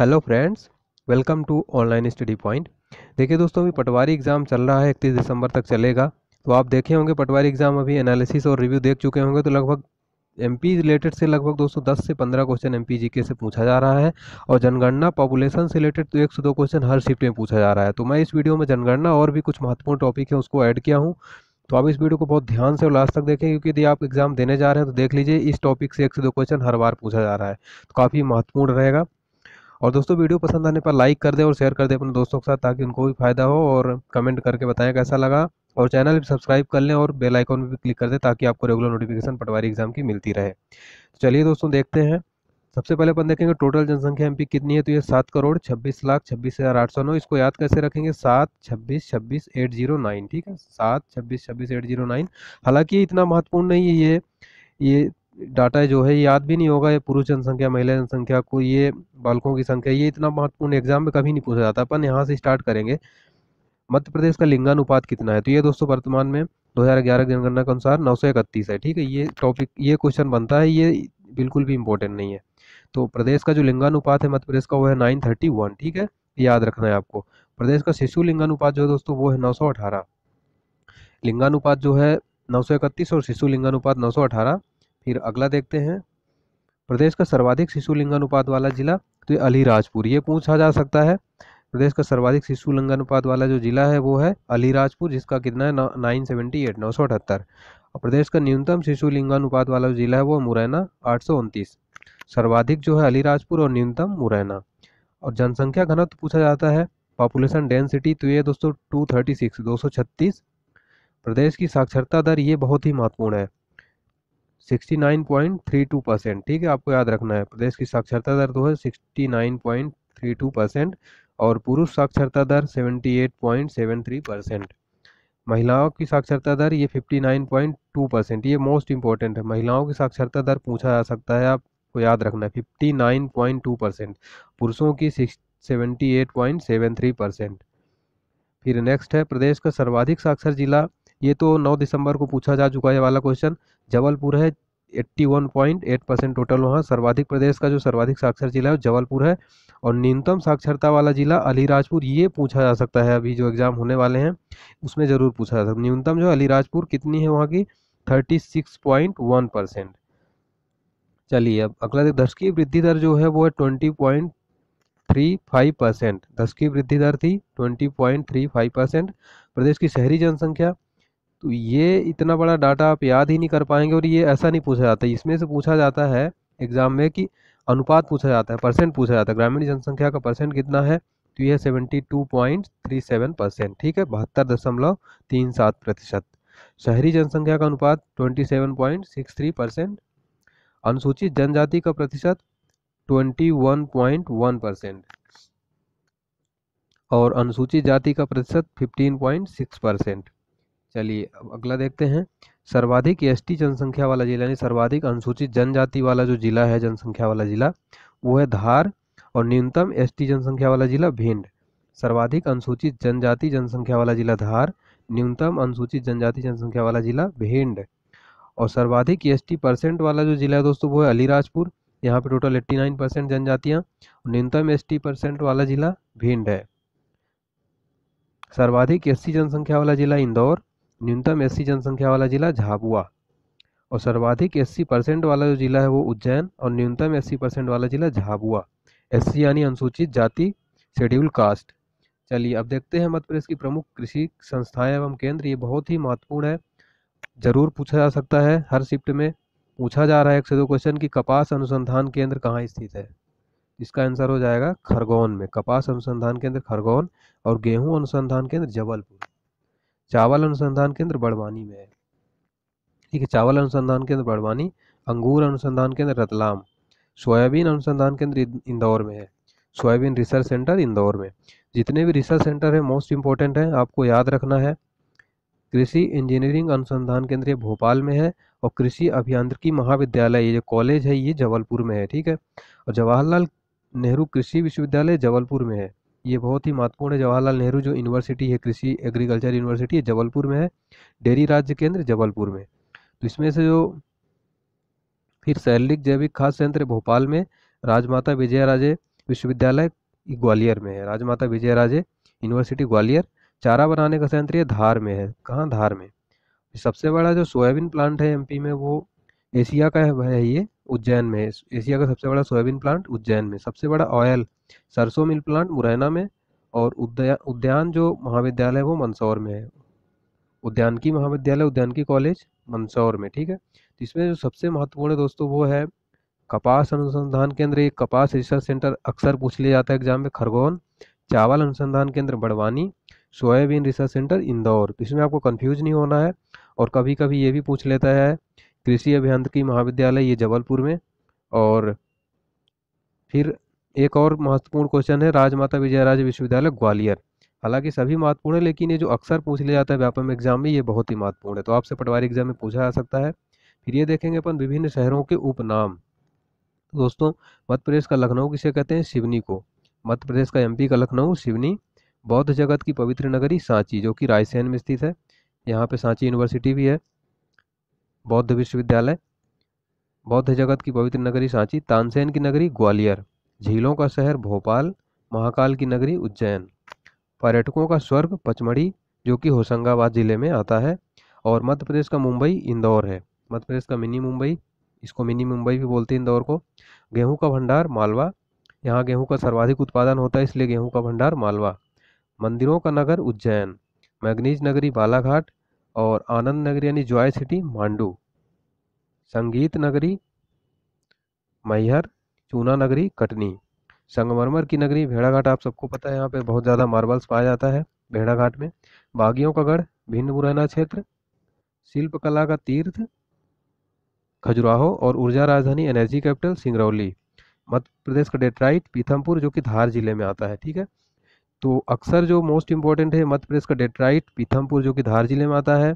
hello friends welcome to online study point देखिए दोस्तों अभी पटवारी एग्ज़ाम चल रहा है इकतीस दिसंबर तक चलेगा तो आप देखे होंगे पटवारी एग्ज़ाम अभी एनालिसिस और रिव्यू देख चुके होंगे तो लगभग एम पी रिलेटेड से लगभग दोस्तों 10 से 15 क्वेश्चन एम पी जी के से पूछा जा रहा है और जनगणना पॉपुलेशन से रिलेटेड तो एक से दो क्वेश्चन हर शिफ्ट में पूछा जा रहा है तो मैं इस वीडियो में जनगणना और भी कुछ महत्वपूर्ण टॉपिक है उसको ऐड किया हूँ तो आप इस वीडियो को बहुत ध्यान से और लास्ट तक देखें क्योंकि यदि आप एग्जाम देने जा रहे हैं तो देख लीजिए इस टॉपिक से एक से दो क्वेश्चन हर बार पूछा जा रहा है तो काफ़ी महत्वपूर्ण रहेगा और दोस्तों वीडियो पसंद आने पर लाइक कर दें और शेयर कर दें अपने दोस्तों के साथ ताकि उनको भी फ़ायदा हो और कमेंट करके बताएं कैसा लगा और चैनल भी सब्सक्राइब कर लें और बेल आइकॉन भी क्लिक कर दें ताकि आपको रेगुलर नोटिफिकेशन पटवारी एग्जाम की मिलती रहे तो चलिए दोस्तों देखते हैं सबसे पहले अपन देखेंगे टोटल जनसंख्या एमपी कितनी है तो ये सात करोड़ छब्बीस लाख छब्बीस हज़ार आठ सौ नौ इसको याद कैसे रखेंगे सात छब्बीस छब्बीस एट जीरो नाइन ठीक है सात छब्बीस छब्बीस एट जीरो नाइन हालांकि ये इतना महत्वपूर्ण नहीं है ये ये डाटा जो है याद भी नहीं होगा ये पुरुष जनसंख्या महिला जनसंख्या को ये बालकों की संख्या ये इतना महत्वपूर्ण एग्जाम में कभी नहीं पूछा जाता अपन यहाँ से स्टार्ट करेंगे मध्य प्रदेश का लिंगानुपात कितना है तो ये दोस्तों वर्तमान में 2011 जनगणना के अनुसार नौ है ठीक है ये टॉपिक ये क्वेश्चन बनता है ये बिल्कुल भी इम्पोर्टेंट नहीं है तो प्रदेश का जो लिंगानुपात है मध्य प्रदेश का वो है नाइन थर्टी वन ठीक है याद रखना है आपको प्रदेश का शिशु लिंगानुपात जो है दोस्तों वो है नौ सौ अठारह लिंगानुपात जो है नौ सौ इकतीस और शिशु लिंगानुपात नौ सौ अठारह फिर अगला देखते हैं प्रदेश का सर्वाधिक शिशु लिंगानुपात वाला जिला तो ये अलीराजपुर ये पूछा जा सकता है प्रदेश का सर्वाधिक शिशु लिंगानुपात वाला जो जिला है वो है अलीराजपुर जिसका कितना है नाइन सेवेंटी एट नौ सौ अठहत्तर और प्रदेश का न्यूनतम शिशु लिंगानुपात वाला जो जिला है वो मुरैना आठ सौ उनतीस सर्वाधिक जो है अलीराजपुर और न्यूनतम मुरैना और जनसंख्या घनत्व पूछा जाता है पॉपुलेशन डेंसिटी तो ये दोस्तों टू थर्टी सिक्स दो सौ छत्तीस प्रदेश की साक्षरता दर ये बहुत ही महत्वपूर्ण है 69.32 परसेंट ठीक है आपको याद रखना है प्रदेश की साक्षरता दर तो है सिक्सटी परसेंट और पुरुष साक्षरता दर 78.73 परसेंट महिलाओं की साक्षरता दर ये 59.2 परसेंट ये मोस्ट इंपॉर्टेंट है महिलाओं की साक्षरता दर पूछा जा सकता है आपको याद रखना है 59.2 परसेंट पुरुषों की 78.73 परसेंट फिर नेक्स्ट है प्रदेश का सर्वाधिक साक्षर जिला ये तो 9 दिसंबर को पूछा जा चुका है वाला क्वेश्चन जबलपुर है 81.8 परसेंट टोटल वहाँ सर्वाधिक प्रदेश का जो सर्वाधिक साक्षर जिला है जबलपुर है और न्यूनतम साक्षरता वाला जिला अलीराजपुर ये पूछा जा सकता है अभी जो एग्ज़ाम होने वाले हैं उसमें ज़रूर पूछा जा सकता है न्यूनतम जो अलीराजपुर कितनी है वहाँ की 36.1 परसेंट चलिए अब अगला देख दशकीय वृद्धि दर जो है वो है फाइव परसेंट की वृद्धि दर थी फाइव परसेंट प्रदेश की शहरी जनसंख्या तो ये इतना बड़ा डाटा आप याद ही नहीं कर पाएंगे और ये ऐसा नहीं पूछा जाता इसमें से पूछा जाता है एग्ज़ाम में कि अनुपात पूछा जाता है परसेंट पूछा जाता है ग्रामीण जनसंख्या का परसेंट कितना है तो यह seventy two point three seven percent ठीक है बहत्तर दशमलव तीन सात प्रतिशत शहरी जनसंख्या का अनुपात twenty seven point six three percent अनुसूचित जनजाति का प्रतिशत twenty one point one percent और अनुसूचित जाति का प्रतिशत फिफ्टीन पॉइंट सिक्स परसेंट चलिए अब अगला देखते हैं सर्वाधिक एसटी जनसंख्या वाला जिला यानी सर्वाधिक अनुसूचित जनजाति वाला जो जिला है जनसंख्या वाला जिला वो है धार और न्यूनतम एसटी जनसंख्या वाला जिला भिंड सर्वाधिक अनुसूचित जनजाति जनसंख्या वाला जिला धार न्यूनतम अनुसूचित जनजाति जनसंख्या वाला जिला भिंड और सर्वाधिक एस परसेंट वाला जो जिला है दोस्तों वो है अलीराजपुर यहाँ पे टोटल नाइन परसेंट जनजातियाँ न्यूनतम एस परसेंट वाला जिला भिंड है सर्वाधिक एस जनसंख्या वाला जिला इंदौर न्यूनतम एससी जनसंख्या वाला जिला झाबुआ और सर्वाधिक एससी परसेंट वाला जो जिला है वो उज्जैन और न्यूनतम एससी परसेंट वाला जिला झाबुआ एससी यानी अनुसूचित जाति शेड्यूल कास्ट चलिए अब देखते हैं मध्य प्रदेश की प्रमुख कृषि संस्थाएं एवं केंद्र ये बहुत ही महत्वपूर्ण है जरूर पूछा जा सकता है हर शिफ्ट में पूछा जा रहा है एक से दो क्वेश्चन कि कपास अनुसंधान केंद्र कहाँ स्थित है इसका आंसर हो जाएगा खरगोन में कपास अनुसंधान केंद्र खरगोन और गेहूं अनुसंधान केंद्र जबलपुर चावल अनुसंधान केंद्र बड़वानी में है ठीक है चावल अनुसंधान केंद्र बड़वानी अंगूर अनुसंधान केंद्र रतलाम सोयाबीन अनुसंधान केंद्र इंदौर में है सोयाबीन रिसर्च सेंटर इंदौर में जितने भी रिसर्च सेंटर है मोस्ट इंपॉर्टेंट है आपको याद रखना है कृषि इंजीनियरिंग अनुसंधान केंद्र भोपाल में है और कृषि अभियांत्रिकी महाविद्यालय ये जो कॉलेज है ये जबलपुर में है ठीक है और जवाहरलाल नेहरू कृषि विश्वविद्यालय जबलपुर में है ये बहुत ही महत्वपूर्ण है जवाहरलाल नेहरू जो यूनिवर्सिटी है कृषि एग्रीकल्चर यूनिवर्सिटी है जबलपुर में है डेयरी राज्य केंद्र जबलपुर में तो इसमें से जो फिर सैलिक जैविक खाद संयंत्र भोपाल में राजमाता विजय राजे विश्वविद्यालय ग्वालियर में है राजमाता विजय राजे यूनिवर्सिटी ग्वालियर चारा बनाने का संयंत्र धार में है कहाँ धार में सबसे बड़ा जो सोयाबीन प्लांट है एमपी में वो एशिया का है ये उज्जैन में एशिया का सबसे बड़ा सोयाबीन प्लांट उज्जैन में सबसे बड़ा ऑयल सरसों मिल प्लांट मुरैना में और उद्या, उद्यान जो महाविद्यालय है वो मंदसौर में है उद्यान की महाविद्यालय उद्यान की कॉलेज मंदसौर में ठीक है तो इसमें जो सबसे महत्वपूर्ण है दोस्तों वो है कपास अनुसंधान केंद्र ये कपास रिसर्च सेंटर अक्सर पूछ लिया जाता है एग्जाम में खरगोन चावल अनुसंधान केंद्र Barwani soybean research centre Indore इसमें आपको कन्फ्यूज नहीं होना है और कभी कभी ये भी पूछ लेता है कृषि अभियांत्रिकी महाविद्यालय ये जबलपुर में और फिर एक और महत्वपूर्ण क्वेश्चन है राजमाता विजयराज विश्वविद्यालय ग्वालियर हालांकि सभी महत्वपूर्ण है लेकिन ये जो अक्सर पूछ लिया जाता है व्यापम एग्जाम में ये बहुत ही महत्वपूर्ण है तो आपसे पटवारी एग्जाम में पूछा जा सकता है फिर ये देखेंगे अपन विभिन्न शहरों के उपनाम तो दोस्तों मध्य प्रदेश का लखनऊ किसे कहते हैं शिवनी को मध्य प्रदेश का एमपी का लखनऊ शिवनी बौद्ध जगत की पवित्र नगरी सांची जो कि रायसेन में स्थित है यहाँ पे सांची यूनिवर्सिटी भी है बौद्ध विश्वविद्यालय बौद्ध जगत की पवित्र नगरी सांची तानसेन की नगरी ग्वालियर झीलों का शहर भोपाल महाकाल की नगरी उज्जैन पर्यटकों का स्वर्ग पचमढ़ी जो कि होशंगाबाद ज़िले में आता है और मध्य प्रदेश का मुंबई इंदौर है मध्य प्रदेश का मिनी मुंबई इसको मिनी मुंबई भी बोलते हैं इंदौर को गेहूं का भंडार मालवा यहाँ गेहूं का सर्वाधिक उत्पादन होता है इसलिए गेहूं का भंडार मालवा मंदिरों का नगर उज्जैन मैग्नीज नगरी बालाघाट और आनंद नगरी यानी जॉय सिटी मांडू संगीत नगरी मैहर चूना नगरी कटनी संगमरमर की नगरी भेड़ाघाट आप सबको पता है यहाँ पे बहुत ज़्यादा मार्बल्स पाया जाता है भेड़ाघाट में बागियों का गढ़ भिन्न मुरैना क्षेत्र शिल्पकला का तीर्थ खजुराहो और ऊर्जा राजधानी एनर्जी कैपिटल सिंगरौली मध्य प्रदेश का डेट्राइट पीथमपुर जो कि धार जिले में आता है ठीक है तो अक्सर जो मोस्ट इम्पॉर्टेंट है मध्य प्रदेश का डेट्राइट पीथमपुर जो कि धार जिले में आता है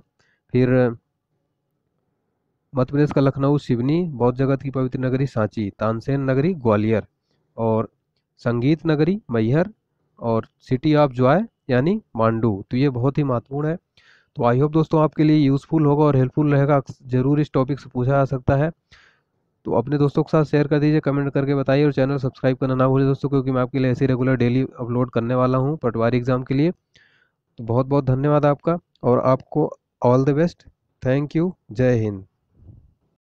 फिर मध्य प्रदेश का लखनऊ सिवनी बौद्ध जगत की पवित्र नगरी सांची तानसेन नगरी ग्वालियर और संगीत नगरी मैहर और सिटी ऑफ जॉय यानी मांडू तो ये बहुत ही महत्वपूर्ण है तो आई होप दोस्तों आपके लिए यूज़फुल होगा और हेल्पफुल रहेगा जरूर इस टॉपिक से पूछा जा सकता है तो अपने दोस्तों के साथ शेयर कर दीजिए कमेंट करके बताइए और चैनल सब्सक्राइब करना ना भूलिए दोस्तों क्योंकि मैं आपके लिए ऐसे रेगुलर डेली अपलोड करने वाला हूँ पटवारी एग्ज़ाम के लिए तो बहुत बहुत धन्यवाद आपका और आपको all the best thank you जय हिंद